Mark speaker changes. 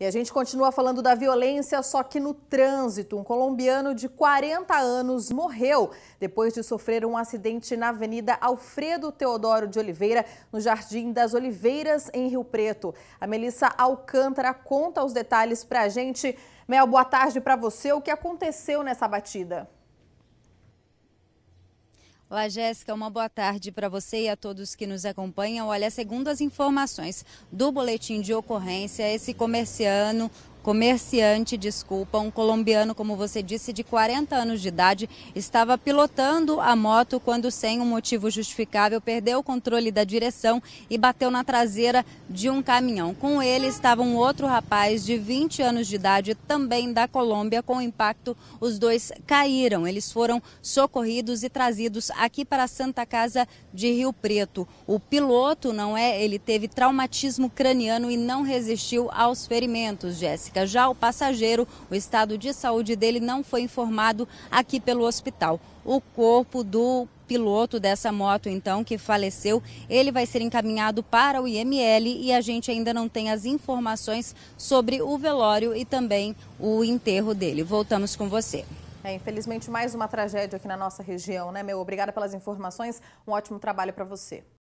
Speaker 1: E a gente continua falando da violência, só que no trânsito. Um colombiano de 40 anos morreu depois de sofrer um acidente na Avenida Alfredo Teodoro de Oliveira, no Jardim das Oliveiras, em Rio Preto. A Melissa Alcântara conta os detalhes para a gente. Mel, boa tarde para você. O que aconteceu nessa batida?
Speaker 2: Olá, Jéssica, uma boa tarde para você e a todos que nos acompanham. Olha, segundo as informações do boletim de ocorrência, esse comerciano, comerciante, desculpa, um colombiano, como você disse, de 40 anos de idade, estava pilotando a moto quando, sem um motivo justificável, perdeu o controle da direção e bateu na traseira de um caminhão. Com ele estava um outro rapaz de 20 anos de idade, também da Colômbia. Com o impacto, os dois caíram. Eles foram socorridos e trazidos aqui para a Santa Casa de Rio Preto. O piloto, não é? Ele teve traumatismo craniano e não resistiu aos ferimentos, Jéssica tóxica. Já o passageiro, o estado de saúde dele não foi informado aqui pelo hospital. O corpo do piloto dessa moto, então, que faleceu, ele vai ser encaminhado para o IML e a gente ainda não tem as informações sobre o velório e também o enterro dele. Voltamos com você.
Speaker 1: É, infelizmente, mais uma tragédia aqui na nossa região, né, meu? Obrigada pelas informações. Um ótimo trabalho para você.